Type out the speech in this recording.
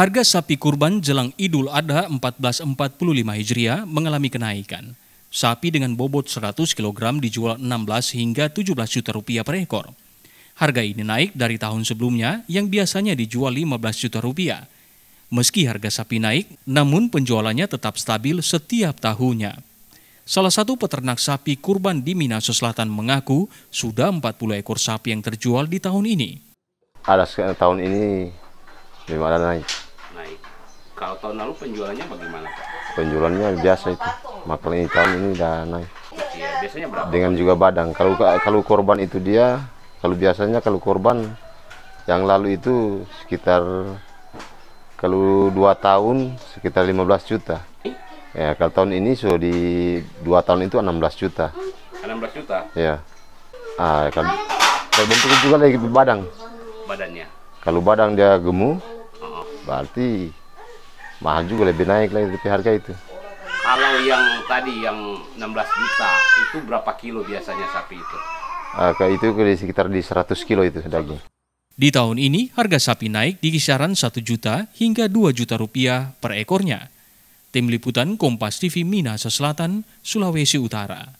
Harga sapi kurban jelang Idul Adha 1445 Hijriah mengalami kenaikan. Sapi dengan bobot 100 kg dijual 16 hingga 17 juta rupiah per ekor. Harga ini naik dari tahun sebelumnya yang biasanya dijual 15 juta rupiah. Meski harga sapi naik, namun penjualannya tetap stabil setiap tahunnya. Salah satu peternak sapi kurban di Minahasa Selatan mengaku sudah 40 ekor sapi yang terjual di tahun ini. Ada tahun ini memang ada naik. Kalau tahun lalu penjualannya bagaimana Penjualannya biasa itu. Makanya tahun ini udah naik. Iya, biasanya berapa? Dengan juga badang. Kalau kalau korban itu dia, kalau biasanya kalau korban yang lalu itu sekitar kalau dua tahun sekitar 15 juta. Ya, kalau tahun ini so di dua tahun itu 16 juta. 16 juta? Iya. Ah, kalau bentuk juga lagi badang. Badannya. Kalau badang dia gemuk, oh. berarti mahal juga lebih naik lagi dari harga itu kalau yang tadi yang 16 juta itu berapa kilo biasanya sapi itu uh, itu di sekitar di 100 kilo itu daging di tahun ini, harga sapi naik di kisaran 1 juta hingga 2 juta rupiah per ekornya. Tim Liputan Kompas TV Minahasa Selatan, Sulawesi Utara.